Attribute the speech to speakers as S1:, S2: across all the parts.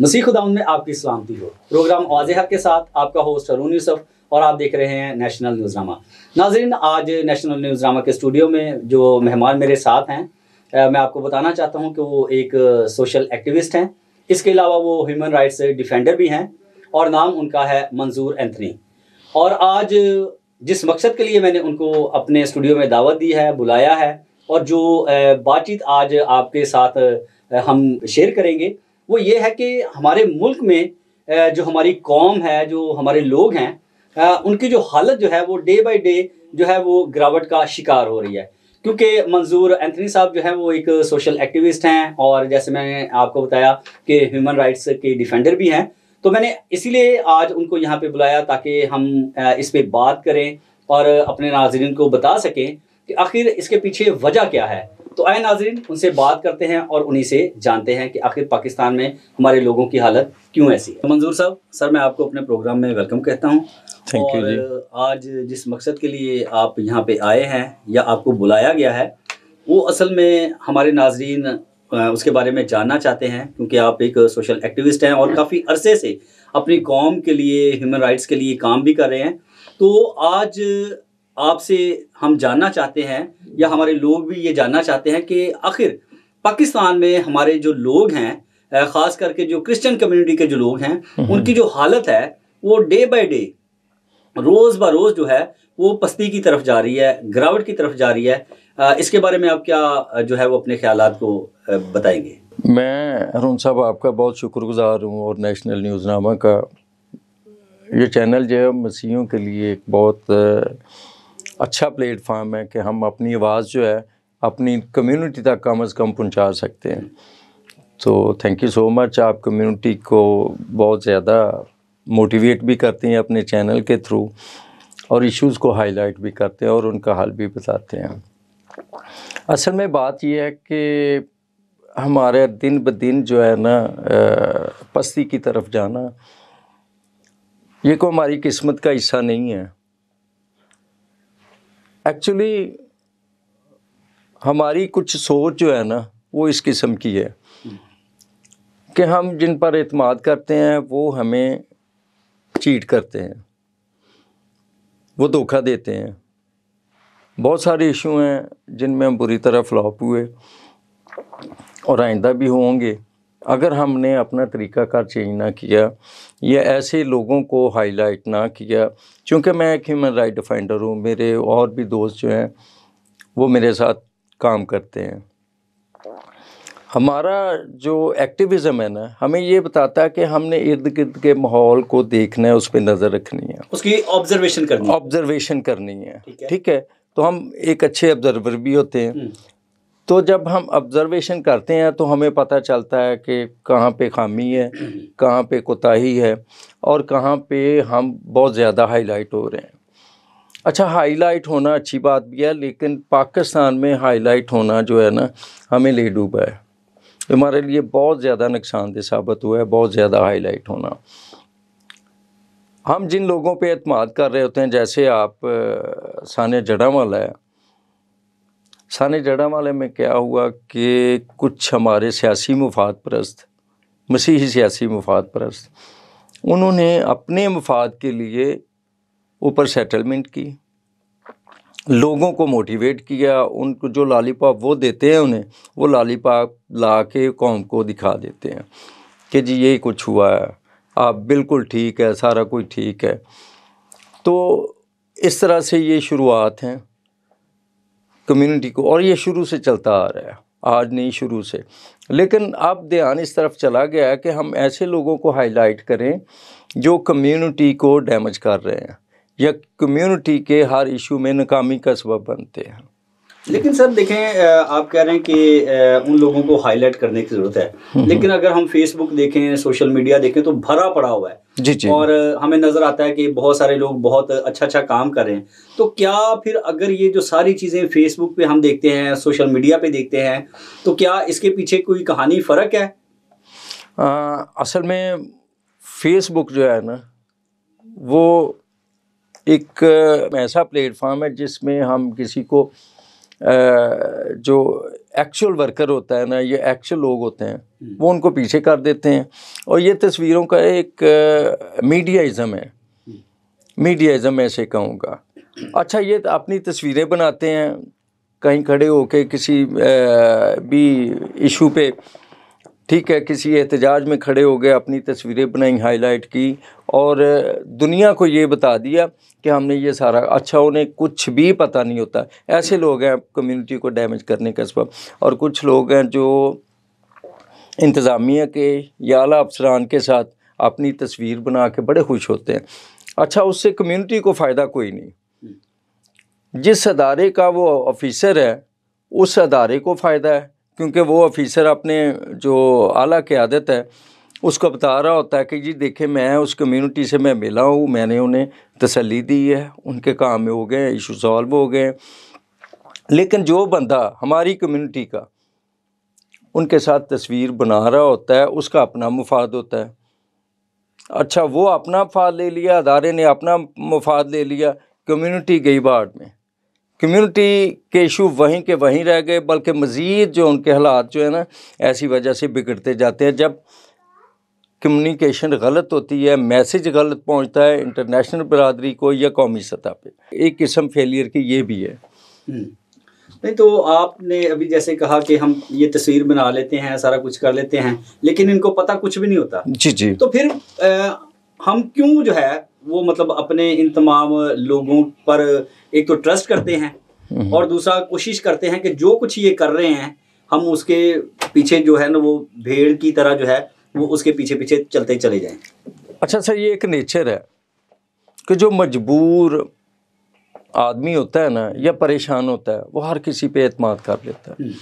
S1: मसीह खुदाउन में आपकी सलामती हो प्रोग्राम वाज हक के साथ आपका होस्ट अरुण यूसफ और आप देख रहे हैं नेशनल ड्रामा नाजरीन आज नेशनल न्यूज ड्रामा के स्टूडियो में जो मेहमान मेरे साथ हैं मैं आपको बताना चाहता हूं कि वो एक सोशल एक्टिविस्ट हैं इसके अलावा वो ह्यूमन राइट्स डिफेंडर भी हैं और नाम उनका है मंजूर एंथनी और आज जिस मकसद के लिए मैंने उनको अपने स्टूडियो में दावत दी है बुलाया है और जो बातचीत आज आपके साथ हम शेयर करेंगे वो ये है कि हमारे मुल्क में जो हमारी कौम है जो हमारे लोग हैं उनकी जो हालत जो है वो डे बाई डे जो है वो गिरावट का शिकार हो रही है क्योंकि मंजूर एंथनी साहब जो है वो एक सोशल एक्टिविस्ट हैं और जैसे मैंने आपको बताया कि ह्यूमन राइट्स के डिफेंडर भी हैं तो मैंने इसीलिए आज उनको यहाँ पे बुलाया ताकि हम इस पर बात करें और अपने नाजरन को बता सकें कि आखिर इसके पीछे वजह क्या है तो आए नाजरीन उनसे बात करते हैं और उन्हीं से जानते हैं कि आखिर पाकिस्तान में हमारे लोगों की हालत क्यों ऐसी है तो मंजूर साहब सर मैं आपको अपने प्रोग्राम में वेलकम कहता हूँ थैंक यू जी आज जिस मकसद के लिए आप यहाँ पे आए हैं या आपको बुलाया गया है वो असल में हमारे नाजरीन उसके बारे में जानना चाहते हैं क्योंकि आप एक सोशल एक्टिविस्ट हैं और काफ़ी अरसे से अपनी कौम के लिए ह्यूमन राइट्स के लिए काम भी कर रहे हैं तो आज आपसे हम जानना चाहते हैं या हमारे लोग भी ये जानना चाहते हैं कि आखिर पाकिस्तान में हमारे जो लोग हैं ख़ास करके जो क्रिश्चियन कम्युनिटी के जो लोग हैं हम्म। उनकी जो हालत है वो डे बाय डे रोज़ बा रोज़ जो है वो पस्ती की तरफ जा रही है गिरावट की तरफ जा रही है इसके बारे में आप क्या जो है वो अपने ख्याल को बताएंगे
S2: मैं अरुण साहब आपका बहुत शुक्रगुजार हूँ और नेशनल न्यूज़नामा का ये चैनल जो है मसीहों के लिए एक बहुत अच्छा प्लेटफार्म है कि हम अपनी आवाज़ जो है अपनी कम्युनिटी तक कम अज़ कम पहुंचा सकते हैं तो थैंक यू सो मच आप कम्युनिटी को बहुत ज़्यादा मोटिवेट भी करते हैं अपने चैनल के थ्रू और इश्यूज़ को हाईलाइट भी करते हैं और उनका हल भी बताते हैं असल में बात यह है कि हमारे दिन ब दिन जो है ना पस्ती की तरफ जाना ये को हमारी किस्मत का हिस्सा नहीं है एक्चुअली हमारी कुछ सोच जो है ना वो इस किस्म की है कि हम जिन पर अतमाद करते हैं वो हमें चीट करते हैं वो धोखा देते हैं बहुत सारे इशू हैं जिनमें हम बुरी तरह फ्लॉप हुए और आइंदा भी होंगे अगर हमने अपना तरीक़ाकार चेंज ना किया या ऐसे लोगों को हाईलाइट ना किया क्योंकि मैं एक ह्यूमन राइट डिफेंडर हूँ मेरे और भी दोस्त जो हैं वो मेरे साथ काम करते हैं हमारा जो एक्टिविज़म है ना हमें ये बताता है कि हमने इर्द गिर्द के माहौल को देखना है उस पर नज़र रखनी है उसकी ऑब्जर्वेशन करनी ऑब्जर्वेशन करनी है ठीक है, है? तो हम एक अच्छे ऑब्जर्वर भी होते हैं हम्म। तो जब हम ऑब्ज़र्वेशन करते हैं तो हमें पता चलता है कि कहाँ पे खामी है कहाँ पे कोताही है और कहाँ पे हम बहुत ज़्यादा हाईलाइट हो रहे हैं अच्छा हाईलाइट होना अच्छी बात भी है लेकिन पाकिस्तान में हाईलाइट होना जो है ना हमें ले डूबा है हमारे लिए बहुत ज़्यादा नुकसानदेह साबित हुआ है बहुत ज़्यादा हाईलाइट होना हम जिन लोगों पे अतमाद कर रहे होते हैं जैसे आप सान्या जड़ा वाला है सानी जड़ा वाले में क्या हुआ कि कुछ हमारे सियासी मफाद परस्त मसीही सियासी मफाद परस्त उन्होंने अपने मफाद के लिए ऊपर सेटलमेंट की लोगों को मोटिवेट किया उनको जो लालीपॉप वो देते हैं उन्हें वो लालीपॉप ला के कौम को दिखा देते हैं कि जी ये कुछ हुआ है आप बिल्कुल ठीक है सारा कुछ ठीक है तो इस तरह से ये शुरुआत हैं कम्युनिटी को और ये शुरू से चलता आ रहा है आज नहीं शुरू से लेकिन अब ध्यान इस तरफ चला गया है कि हम ऐसे लोगों को हाईलाइट करें जो कम्युनिटी को डैमेज कर रहे हैं या कम्युनिटी के हर इशू में नाकामी का सबब बनते हैं
S1: लेकिन सर देखें आप कह रहे हैं कि उन लोगों को हाईलाइट करने की ज़रूरत है हम्म, हम्म। लेकिन अगर हम फेसबुक देखें सोशल मीडिया देखें तो भरा पड़ा हुआ है जी जी और हमें नज़र आता है कि बहुत सारे लोग बहुत अच्छा अच्छा काम कर रहे हैं तो क्या फिर अगर ये जो सारी चीज़ें फेसबुक पे हम देखते हैं सोशल मीडिया पे देखते हैं तो क्या इसके पीछे कोई कहानी फ़र्क है
S2: आ, असल में फेसबुक जो है ना वो एक ऐसा प्लेटफॉर्म है जिसमें हम किसी को जो एक्चुअल वर्कर होता है ना ये एक्चुअल लोग होते हैं हम्म। वो उनको पीछे कर देते हैं और ये तस्वीरों का एक मीडियाइज़म है मीडियाइज़म हम्म। मैं ऐसे कहूँगा अच्छा ये अपनी तस्वीरें बनाते हैं कहीं खड़े होके किसी भी इशू पे ठीक है किसी एहतजाज में खड़े हो गए अपनी तस्वीरें बनाई हाईलाइट की और दुनिया को ये बता दिया कि हमने ये सारा अच्छा उन्हें कुछ भी पता नहीं होता ऐसे लोग हैं कम्युनिटी को डैमेज करने का सबब और कुछ लोग हैं जो इंतज़ामिया के या अला अफसरान के साथ अपनी तस्वीर बना के बड़े खुश होते हैं अच्छा उससे कम्युनिटी को फ़ायदा कोई नहीं जिस अदारे का वो ऑफिसर है उस अदारे को फ़ायदा है क्योंकि वो ऑफिसर अपने जो आला क़्यादत है उसको बता रहा होता है कि जी देखे मैं उस कम्युनिटी से मैं मिला हूँ मैंने उन्हें तसली दी है उनके काम हो गए इशू सॉल्व हो गए लेकिन जो बंदा हमारी कम्युनिटी का उनके साथ तस्वीर बना रहा होता है उसका अपना मुफाद होता है अच्छा वो अपना मफाद ले लिया अदारे ने अपना मुफाद ले लिया कम्युनिटी गई बाढ़ में कम्युनिटी के इशू वहीं के वहीं रह गए बल्कि मज़ीद जो उनके हालात जो है ना ऐसी वजह से बिगड़ते जाते हैं जब कम्युनिकेशन गलत होती है मैसेज गलत पहुंचता है इंटरनेशनल बरदरी
S1: को या कौमी सतह
S2: पे एक किस्म फेलियर की ये
S1: भी है हम्म। नहीं तो आपने अभी जैसे कहा कि हम ये तस्वीर बना लेते हैं सारा कुछ कर लेते हैं लेकिन इनको पता कुछ भी नहीं होता
S2: जी जी तो
S1: फिर आ, हम क्यों जो है वो मतलब अपने इन तमाम लोगों पर एक तो ट्रस्ट करते हैं हम्म। और दूसरा कोशिश करते हैं कि जो कुछ ये कर रहे हैं हम उसके पीछे जो है ना वो भेड़ की तरह जो है वो उसके पीछे पीछे चलते चले जाएं
S2: अच्छा सर ये एक नेचर है कि जो मजबूर आदमी होता है ना या परेशान होता है वो हर किसी पे अतमाद कर लेता है हम्म।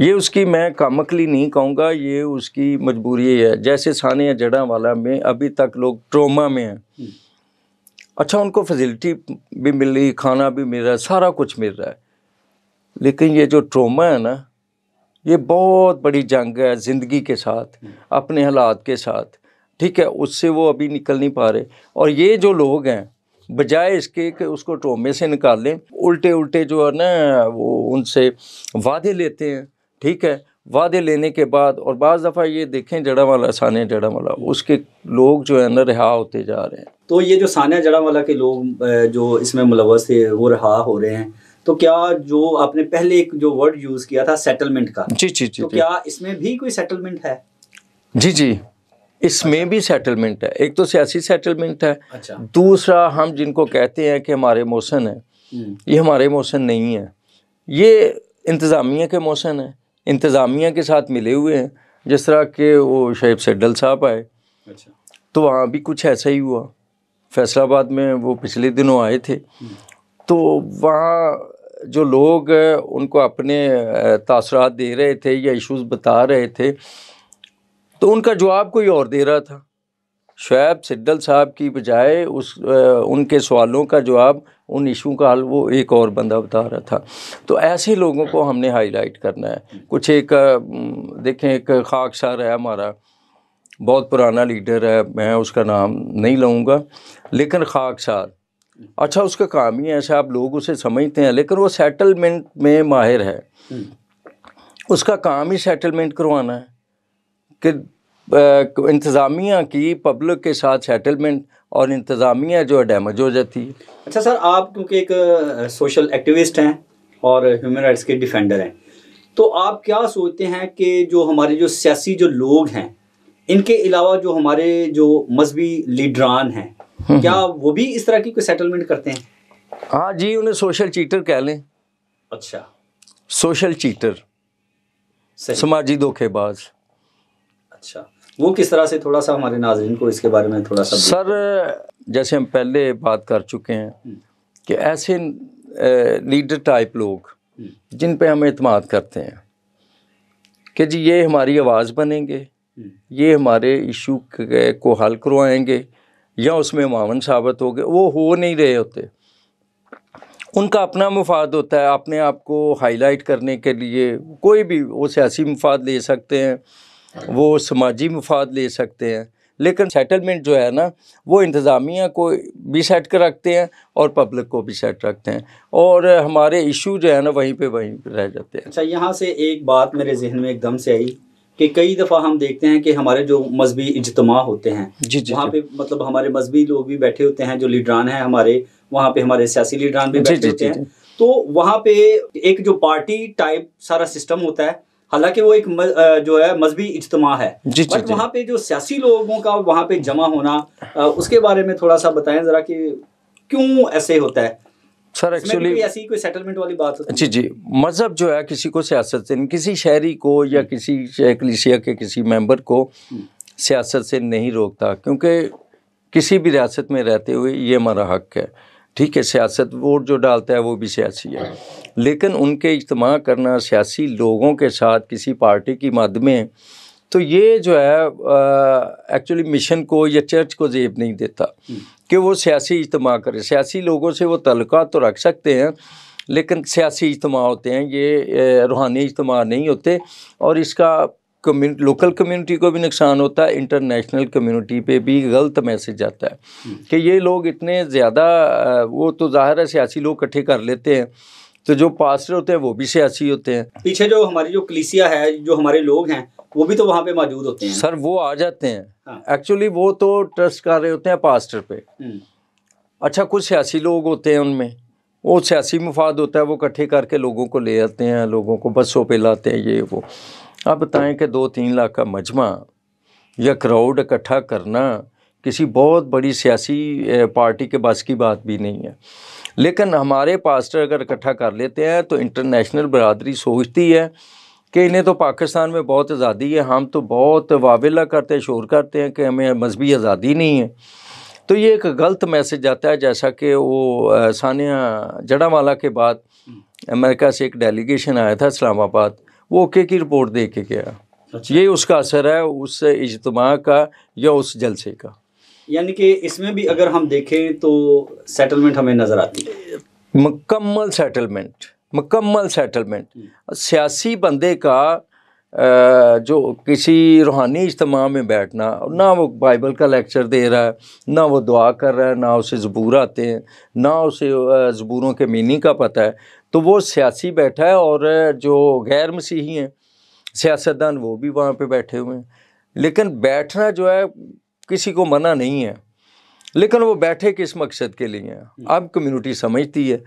S2: ये उसकी मैं कामकली नहीं कहूँगा ये उसकी मजबूरी है जैसे सानिया जड़ा वाला में अभी तक लोग ट्रोमा में हैं अच्छा उनको फैसिलिटी भी मिल रही खाना भी मिल रहा है सारा कुछ मिल रहा है लेकिन ये जो ट्रोमा है ना ये बहुत बड़ी जंग है ज़िंदगी के साथ अपने हालात के साथ ठीक है उससे वो अभी निकल नहीं पा रहे और ये जो लोग हैं बजाय इसके कि उसको ट्रोमे से निकाल लें उल्टे उल्टे जो है ना वो उनसे वादे लेते हैं ठीक है वादे लेने के बाद और बाद दफ़ा ये देखें जड़ा वाला सानिया जड़ा वाला उसके लोग जो है ना रिहा होते जा रहे हैं
S1: तो ये जो सानिया जड़ा वाला के लोग जो इसमें मुलवस थे वो रिहा हो रहे हैं तो क्या जो आपने पहले एक जो वर्ड यूज़ किया था सेटलमेंट का जी जी जी तो क्या इसमें भी कोई सेटलमेंट है
S2: जी जी इसमें भी सेटलमेंट है एक तो सियासी सेटलमेंट है अच्छा। दूसरा हम जिनको कहते हैं कि हमारे मोहसन है हम्म। ये हमारे मोहसन नहीं है ये इंतज़ामिया के मोहसन है इंतज़ामिया के साथ मिले हुए हैं जिस तरह के वो शेब सेडल साहब आए अच्छा तो वहाँ भी कुछ ऐसा ही हुआ फैसलाबाद में वो पिछले दिनों आए थे हम्म। तो वहाँ जो लोग उनको अपने तासरात दे रहे थे या इश्यूज बता रहे थे तो उनका जवाब कोई और दे रहा था शुैब सिद्दल साहब की बजाय उस आ, उनके सवालों का जवाब उन इशू का हल वो एक और बंदा बता रहा था तो ऐसे लोगों को हमने हाईलाइट करना है कुछ एक देखें एक खाक सार है हमारा बहुत पुराना लीडर है मैं उसका नाम नहीं लूँगा लेकिन खाक सार अच्छा उसका काम ही ऐसा आप लोग उसे समझते हैं लेकिन वो सेटलमेंट में माहिर है उसका काम ही सेटलमेंट करवाना है कि इंतज़ामिया की पब्लिक के साथ सेटलमेंट और
S1: इंतज़ामिया जो है डैमेज हो जाती है अच्छा सर आप क्योंकि एक सोशल एक्टिविस्ट हैं और ह्यूमन राइट्स के डिफेंडर हैं तो आप क्या सोचते हैं कि जो हमारे जो सियासी जो लोग हैं इनके अलावा जो हमारे जो मजहबी लीडरान हैं हम्म, क्या हम्म। वो भी इस तरह की कोई सेटलमेंट करते हैं हाँ जी उन्हें सोशल चीटर कह लें अच्छा सोशल चीटर समाजी धोखेबाज अच्छा वो किस तरह से थोड़ा सा हमारे नाजरन को इसके बारे में थोड़ा सा सर
S2: जैसे हम पहले बात कर चुके हैं हम्म। कि ऐसे लीडर टाइप लोग हम्म। जिन पे हम अतमाद करते हैं कि जी ये हमारी आवाज़ बनेंगे हम्म। ये हमारे इशू को हल करवाएंगे या उसमें मामन साबित हो गए वो हो नहीं रहे होते उनका अपना मुफाद होता है अपने आप को हाईलाइट करने के लिए कोई भी वो सियासी मुफाद ले सकते हैं वो समाजी मफाद ले सकते हैं लेकिन सेटलमेंट जो है ना वो इंतज़ामिया को भी सेट कर रखते हैं और पब्लिक को भी सेट रखते हैं और हमारे इशू जो है ना वहीं पे वहीं पे रह जाते हैं
S1: अच्छा यहाँ से एक बात मेरे जहन में एकदम से आई कि कई दफ़ा हम देखते हैं कि हमारे जो मजहबी इजतमा होते हैं जी जी वहाँ पे मतलब हमारे मजहबी लोग भी बैठे होते हैं जो लीडरान हैं हमारे वहाँ पे हमारे सियासी लीडरान भी बैठे होते हैं तो वहाँ पे एक जो पार्टी टाइप सारा सिस्टम होता है हालांकि वो एक मज, जो है मजहबी इज्तम है जी, बट जी, वहाँ पे जो सियासी लोगों का वहाँ पे जमा होना उसके बारे में थोड़ा सा बताएं ज़रा कि क्यों ऐसे होता है सर एक्चुअली ऐसी कोई सेटलमेंट वाली बात होती जी
S2: जी मज़हब जो है किसी को सियासत से किसी शहरी को या किसी कलिसिया के किसी मेंबर को हम्म। सियासत से नहीं रोकता क्योंकि किसी भी रियासत में रहते हुए ये हमारा हक है ठीक है सियासत वोट जो डालता है वो भी सियासी है लेकिन उनके इज्तम करना सियासी लोगों के साथ किसी पार्टी की मद में तो ये जो है एक्चुअली मिशन को या चर्च को जेब नहीं देता कि वो सियासी इज्तम करे सियासी लोगों से वो तलका तो रख सकते हैं लेकिन सियासी इज्तम होते हैं ये रूहानी इज्तम नहीं होते और इसका कम्यून लोकल कम्युनिटी को भी नुकसान होता है इंटरनेशनल कम्युनिटी पे भी गलत मैसेज जाता है हम्म। कि ये लोग इतने ज़्यादा वो तो ज़ाहिर है सियासी लोग इकट्ठे कर लेते हैं तो जो पास्टर होते हैं वो भी सियासी होते हैं
S1: पीछे जो हमारी जो कलिसिया है जो हमारे लोग हैं वो भी तो वहाँ पे मौजूद होते हैं सर वो आ जाते हैं
S2: एक्चुअली हाँ। वो तो ट्रस्ट कर रहे होते हैं पास्टर पे हम्म। अच्छा कुछ सियासी लोग होते हैं उनमें वो सियासी मफाद होता है वो इकट्ठे करके लोगों को ले आते हैं लोगों को बसों पे लाते हैं ये वो अब बताएं कि दो तीन लाख का मजमा या क्राउड इकट्ठा करना किसी बहुत बड़ी सियासी पार्टी के बस की बात भी नहीं है लेकिन हमारे पास्टर अगर इकट्ठा कर लेते हैं तो इंटरनेशनल बरदरी सोचती है कि इन्हें तो पाकिस्तान में बहुत आज़ादी है हम तो बहुत वाविला करते हैं शोर करते हैं कि हमें मजहबी आज़ादी नहीं है तो ये एक गलत मैसेज आता है जैसा कि वो सानिया जड़ावाला के बाद हम्म। अमेरिका से एक डेलीगेशन आया था इस्लामाबाद वो ओके की रिपोर्ट दे के गया अच्छा। ये उसका असर है उस इजतमा का या उस जलसे का
S1: यानी कि इसमें भी अगर हम देखें तो सेटलमेंट हमें
S2: नज़र आती है मुकम्मल सेटलमेंट मुकम्मल सेटलमेंट हम्म। सियासी बंदे का जो किसी रूहानी इज्तम में बैठना ना वो बाइबल का लेक्चर दे रहा है ना वो दुआ कर रहा है ना उसे ज़बूर आते हैं ना उसे ज़बूरों के मीनिंग का पता है तो वो सियासी बैठा है और जो गैर मसीही हैं सियासतदान वो भी वहाँ पे बैठे हुए हैं लेकिन बैठना जो है किसी को मना नहीं है लेकिन वो बैठे किस मकसद के लिए हैं हम्म। अब कम्युनिटी समझती है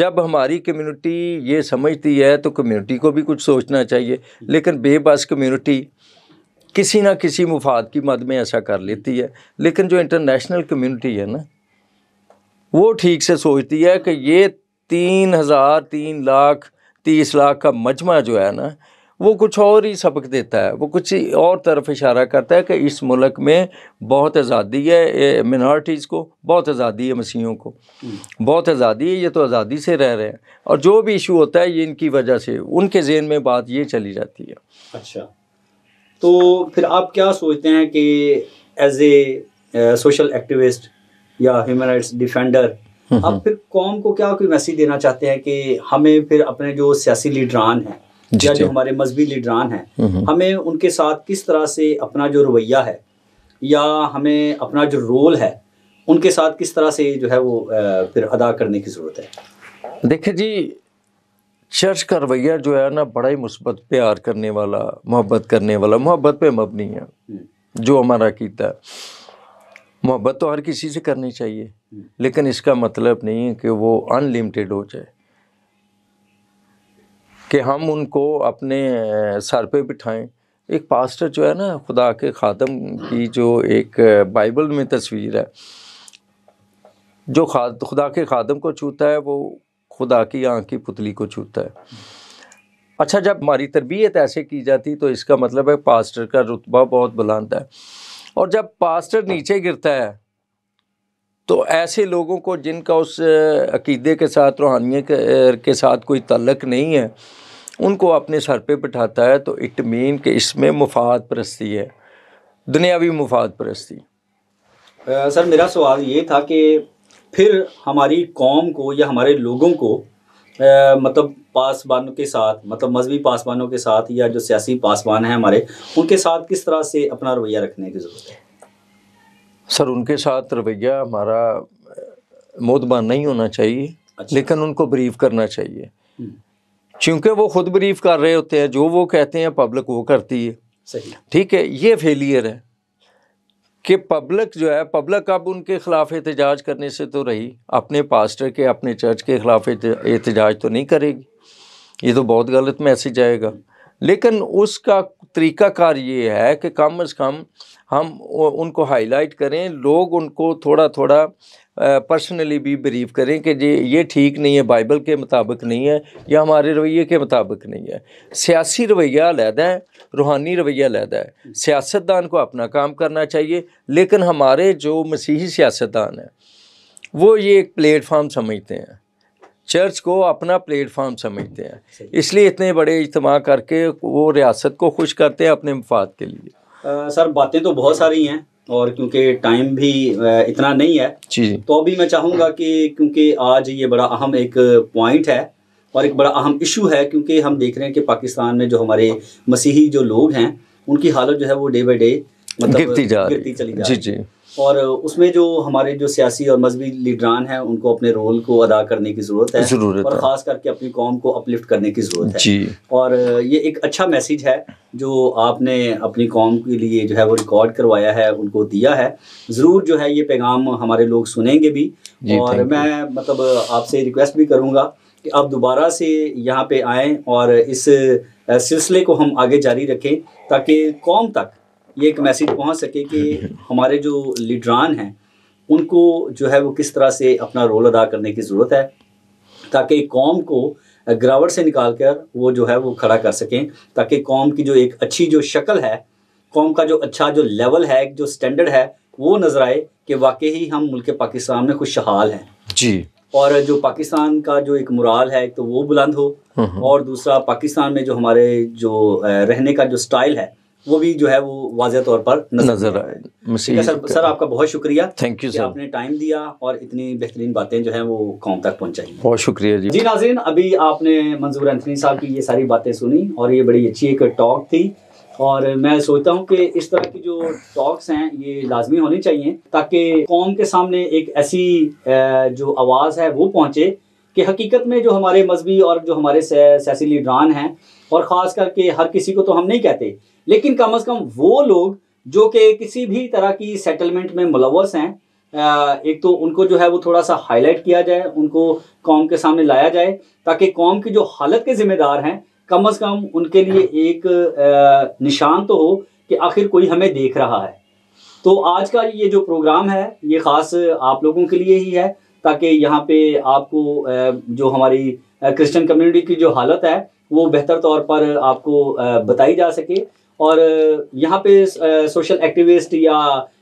S2: जब हमारी कम्युनिटी ये समझती है तो कम्युनिटी को भी कुछ सोचना चाहिए हम्म। लेकिन बेबस कम्युनिटी किसी ना किसी मुफाद की मद में ऐसा कर लेती है लेकिन जो इंटरनेशनल कम्युनिटी है ना वो ठीक से सोचती है कि ये तीन हज़ार तीन लाख तीस लाख का मजमा जो है ना वो कुछ और ही सबक देता है वो कुछ और तरफ इशारा करता है कि इस मुल्क में बहुत आज़ादी है मिनॉरिटीज़ को बहुत आज़ादी है मसीहों को बहुत आज़ादी है ये तो आज़ादी से रह रहे हैं और जो भी इशू होता है ये इनकी वजह से उनके जेन में बात ये चली जाती है
S1: अच्छा तो फिर आप क्या सोचते हैं कि एज ए सोशल एक्टिविस्ट या ह्यूमन राइट्स डिफेंडर आप फिर कौम को क्या कोई मैसेज देना चाहते हैं कि हमें फिर अपने जो सियासी लीडरान हैं या जो हमारे मजहबी लीडरान हैं हम्म, हम्म। हमें उनके साथ किस तरह से अपना जो रवैया है या हमें अपना जो रोल है उनके साथ किस तरह से जो है वो फिर अदा करने की ज़रूरत है देखिए जी
S2: चर्च का रवैया जो है ना बड़ा ही मुस्बत प्यार करने वाला मोहब्बत करने वाला मोहब्बत पे मबनी है हम्म। जो हमारा कीता मोहब्बत तो हर किसी से करनी चाहिए लेकिन इसका मतलब नहीं है कि वो अनलिमिटेड हो जाए कि हम उनको अपने सर पे बिठाएं एक पास्टर जो है ना खुदा के खादम की जो एक बाइबल में तस्वीर है जो खाद खुदा के खादम को छूता है वो खुदा की आँख की पुतली को छूता है अच्छा जब हमारी तरबियत ऐसे की जाती तो इसका मतलब है पास्टर का रुतबा बहुत बुलंद है और जब पास्टर नीचे गिरता है तो ऐसे लोगों को जिनका उस अकीदे के साथ रूहानियत के, के साथ कोई तलक नहीं है उनको अपने सर पे बिठाता है तो इट मीन कि इसमें मुफाद परस्ती है दुनियावी मुफाद परस्ती
S1: आ, सर मेरा सवाल ये था कि फिर हमारी कौम को या हमारे लोगों को आ, मतलब पासवानों के साथ मतलब मजहबी पासवानों के साथ या जो सियासी पासवान हैं हमारे उनके साथ किस तरह से अपना रवैया रखने की ज़रूरत है
S2: सर उनके साथ रवैया हमारा मोतबान नहीं होना चाहिए अच्छा। लेकिन उनको ब्रीफ करना चाहिए हम्म। क्योंकि वो खुद ब्रीफ कर रहे होते हैं जो वो कहते हैं पब्लिक वो करती है ठीक है ये फेलियर है कि पब्लिक जो है पब्लिक अब उनके ख़िलाफ़ एहतजाज करने से तो रही अपने पास्टर के अपने चर्च के ख़िलाफ़ एहतजाज तो नहीं करेगी ये तो बहुत गलत मैसेज आएगा लेकिन उसका तरीकाकार ये है कि कम अज़ कम हम उनको हाईलाइट करें लोग उनको थोड़ा थोड़ा पर्सनली भी बिलीव करें कि जी ये ठीक नहीं है बाइबल के मुताबिक नहीं है या हमारे रवैये के मुताबिक नहीं है सियासी रवैया लहदा है रूहानी रवैया अलहदा है सियासतदान को अपना काम करना चाहिए लेकिन हमारे जो मसीही सियासतदान हैं वो ये एक प्लेटफार्म समझते हैं चर्च को अपना प्लेटफॉर्म समझते हैं इसलिए इतने बड़े इज्तम करके वो रियासत को खुश करते हैं अपने मफाद के लिए
S1: आ, सर बातें तो बहुत सारी हैं और क्योंकि टाइम भी इतना नहीं है जी तो अभी मैं चाहूँगा कि क्योंकि आज ये बड़ा अहम एक पॉइंट है और एक बड़ा अहम इशू है क्योंकि हम देख रहे हैं कि पाकिस्तान में जो हमारे मसीही जो लोग हैं उनकी हालत जो है वो डे बाई डे मतलब गिरती जा गिरती चली जा जी जी और उसमें जो हमारे जो सियासी और मजहबी लीडरान हैं उनको अपने रोल को अदा करने की ज़रूरत है जरूरत और ख़ास करके अपनी कौम को अपलिफ्ट करने की ज़रूरत है और ये एक अच्छा मैसेज है जो आपने अपनी कौम के लिए जो है वो रिकॉर्ड करवाया है उनको दिया है ज़रूर जो है ये पैगाम हमारे लोग सुनेंगे भी और मैं मतलब आपसे रिक्वेस्ट भी करूँगा कि आप दोबारा से यहाँ पे आएँ और इस सिलसिले को हम आगे जारी रखें ताकि कौम तक ये एक मैसेज पहुंच सके कि हमारे जो लीडरान हैं उनको जो है वो किस तरह से अपना रोल अदा करने की ज़रूरत है ताकि कौम को गिरावट से निकाल कर वो जो है वो खड़ा कर सकें ताकि कौम की जो एक अच्छी जो शक्ल है कौम का जो अच्छा जो लेवल है जो स्टैंडर्ड है वो नज़र आए कि वाकई ही हम मुल्क पाकिस्तान में खुशहाल हैं जी और जो पाकिस्तान का जो एक मुराल है तो वो बुलंद हो हम्म, हम्म। और दूसरा पाकिस्तान में जो हमारे जो रहने का जो स्टाइल है वो भी जो है वो वाजह तौर पर नजर आए सर सर आपका बहुत शुक्रिया थैंक यू सर आपने टाइम दिया और इतनी बेहतरीन बातें जो है वो कौम तक पहुंचाई
S2: बहुत शुक्रिया जी जी नाजरीन
S1: अभी आपने मंजूर एंथनी साहब की ये सारी बातें सुनी और ये बड़ी अच्छी एक टॉक थी और मैं सोचता हूँ कि इस तरह की जो टॉक्स हैं ये लाजमी होनी चाहिए ताकि कौम के सामने एक ऐसी जो आवाज़ है वो पहुँचे कि हकीकत में जो हमारे मजहबी और जो हमारे सियासी लीडरान हैं और ख़ास करके हर किसी को तो हम नहीं कहते लेकिन कम अज़ कम वो लोग जो कि किसी भी तरह की सेटलमेंट में मुलवस हैं एक तो उनको जो है वो थोड़ा सा हाईलाइट किया जाए उनको कौम के सामने लाया जाए ताकि कौम की जो हालत के ज़िम्मेदार हैं कम अज़ कम उनके लिए एक निशान तो हो कि आखिर कोई हमें देख रहा है तो आज का ये जो प्रोग्राम है ये ख़ास आप लोगों के लिए ही है ताकि यहाँ पे आपको जो हमारी क्रिश्चियन कम्युनिटी की जो हालत है वो बेहतर तौर पर आपको बताई जा सके और यहाँ पे सोशल एक्टिविस्ट या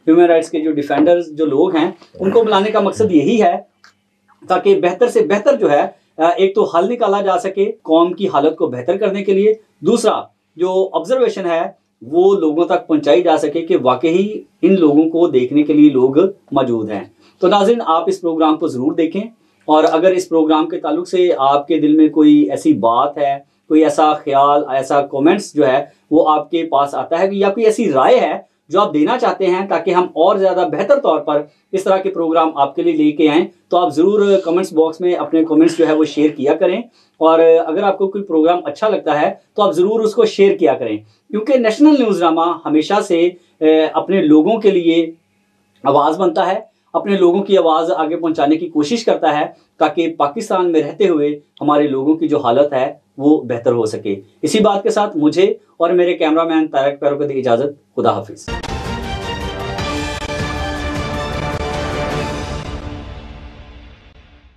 S1: ह्यूमन राइट्स के जो डिफेंडर्स जो लोग हैं उनको बुलाने का मकसद यही है ताकि बेहतर से बेहतर जो है एक तो हल निकाला जा सके कौम की हालत को बेहतर करने के लिए दूसरा जो ऑब्जर्वेशन है वो लोगों तक पहुंचाई जा सके कि वाकई इन लोगों को देखने के लिए लोग मौजूद हैं तो नाजिन आप इस प्रोग्राम को ज़रूर देखें और अगर इस प्रोग्राम के ताल्लुक से आपके दिल में कोई ऐसी बात है कोई ऐसा ख्याल ऐसा कमेंट्स जो है वो आपके पास आता है या कोई ऐसी राय है जो आप देना चाहते हैं ताकि हम और ज़्यादा बेहतर तौर पर इस तरह के प्रोग्राम आपके लिए लेके आएँ तो आप ज़रूर कमेंट्स बॉक्स में अपने कमेंट्स जो है वो शेयर किया करें और अगर आपको कोई प्रोग्राम अच्छा लगता है तो आप ज़रूर उसको शेयर किया करें क्योंकि नेशनल ड्रामा हमेशा से अपने लोगों के लिए आवाज़ बनता है अपने लोगों की आवाज़ आगे पहुंचाने की कोशिश करता है ताकि पाकिस्तान में रहते हुए हमारे लोगों की जो हालत है वो बेहतर हो सके इसी बात के साथ मुझे और मेरे कैमरामैन तारक पैरों को दी इजाज़त खुदा हाफिज़